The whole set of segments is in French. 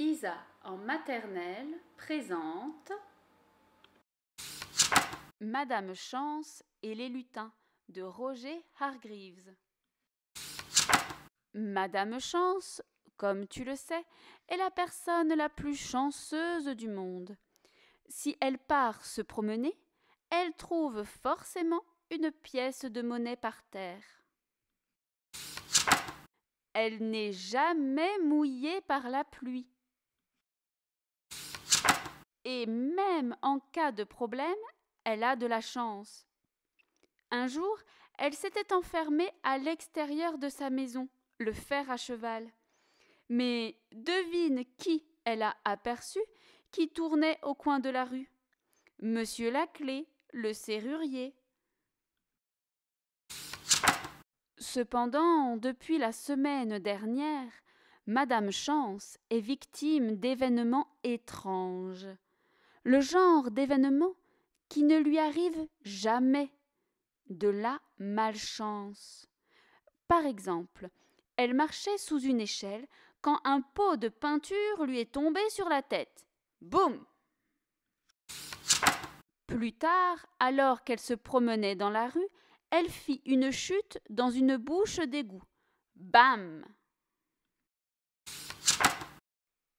Isa en maternelle présente Madame Chance et les lutins de Roger Hargreaves. Madame Chance, comme tu le sais, est la personne la plus chanceuse du monde. Si elle part se promener, elle trouve forcément une pièce de monnaie par terre. Elle n'est jamais mouillée par la pluie et même en cas de problème, elle a de la chance. Un jour, elle s'était enfermée à l'extérieur de sa maison, le fer à cheval. Mais devine qui elle a aperçu qui tournait au coin de la rue. Monsieur Laclé, le serrurier. Cependant, depuis la semaine dernière, Madame Chance est victime d'événements étranges le genre d'événement qui ne lui arrive jamais, de la malchance. Par exemple, elle marchait sous une échelle quand un pot de peinture lui est tombé sur la tête. Boum Plus tard, alors qu'elle se promenait dans la rue, elle fit une chute dans une bouche d'égout. Bam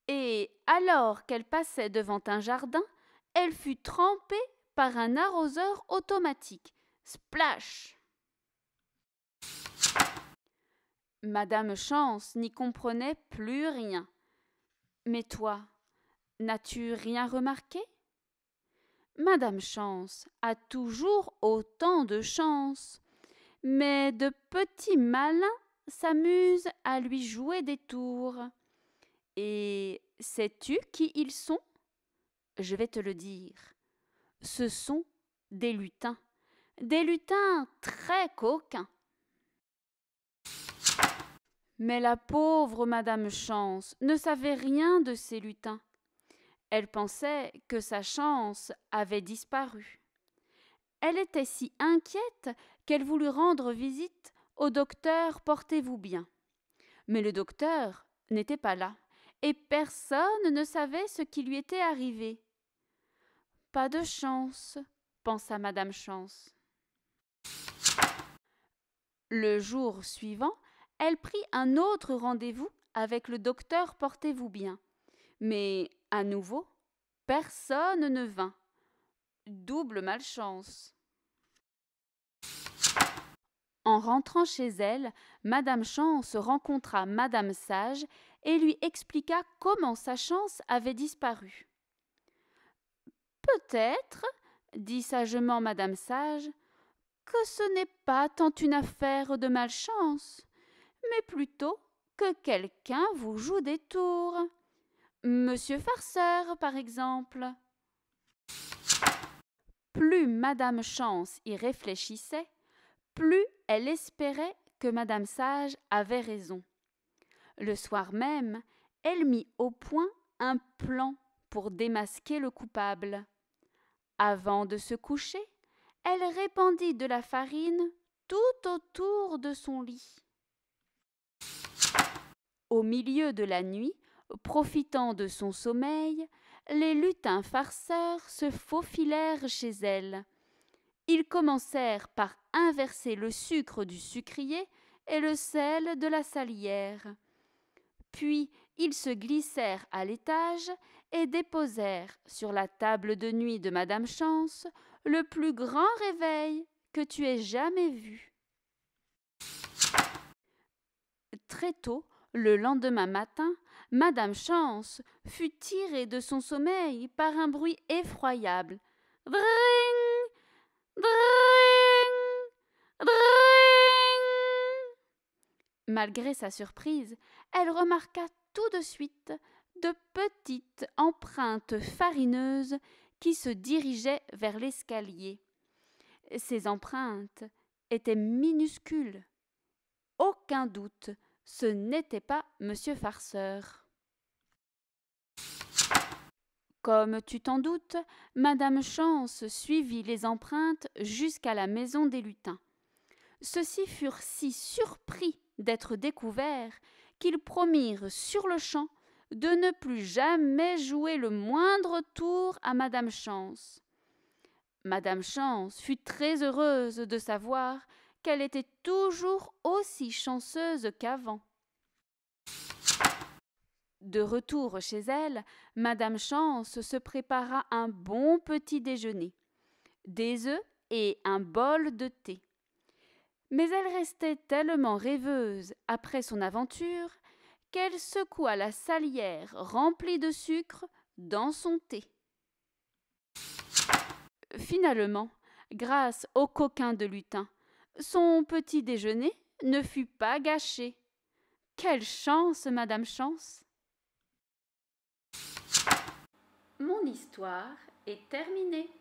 Et alors qu'elle passait devant un jardin, elle fut trempée par un arroseur automatique. Splash Madame Chance n'y comprenait plus rien. Mais toi, n'as-tu rien remarqué Madame Chance a toujours autant de chance, mais de petits malins s'amusent à lui jouer des tours. Et sais-tu qui ils sont je vais te le dire. Ce sont des lutins, des lutins très coquins. Mais la pauvre Madame Chance ne savait rien de ces lutins. Elle pensait que sa chance avait disparu. Elle était si inquiète qu'elle voulut rendre visite au docteur Portez-vous bien. Mais le docteur n'était pas là, et personne ne savait ce qui lui était arrivé. Pas de chance, pensa Madame Chance. Le jour suivant, elle prit un autre rendez-vous avec le docteur Portez-vous bien. Mais à nouveau, personne ne vint. Double malchance. En rentrant chez elle, Madame Chance rencontra Madame Sage et lui expliqua comment sa chance avait disparu. Peut-être, dit sagement madame Sage, que ce n'est pas tant une affaire de malchance, mais plutôt que quelqu'un vous joue des tours. Monsieur Farceur, par exemple. Plus madame Chance y réfléchissait, plus elle espérait que madame Sage avait raison. Le soir même, elle mit au point un plan pour démasquer le coupable. Avant de se coucher, elle répandit de la farine tout autour de son lit. Au milieu de la nuit, profitant de son sommeil, les lutins farceurs se faufilèrent chez elle. Ils commencèrent par inverser le sucre du sucrier et le sel de la salière. Puis ils se glissèrent à l'étage et déposèrent sur la table de nuit de Madame Chance le plus grand réveil que tu aies jamais vu. Très tôt, le lendemain matin, Madame Chance fut tirée de son sommeil par un bruit effroyable. Malgré sa surprise, elle remarqua tout de suite de petites empreintes farineuses qui se dirigeaient vers l'escalier. Ces empreintes étaient minuscules. Aucun doute, ce n'était pas Monsieur Farceur. Comme tu t'en doutes, Madame Chance suivit les empreintes jusqu'à la maison des lutins. Ceux-ci furent si surpris d'être découvert qu'ils promirent sur-le-champ de ne plus jamais jouer le moindre tour à Madame Chance. Madame Chance fut très heureuse de savoir qu'elle était toujours aussi chanceuse qu'avant. De retour chez elle, Madame Chance se prépara un bon petit déjeuner, des œufs et un bol de thé. Mais elle restait tellement rêveuse après son aventure qu'elle secoua la salière remplie de sucre dans son thé. Finalement, grâce au coquin de lutin, son petit déjeuner ne fut pas gâché. Quelle chance, Madame Chance Mon histoire est terminée.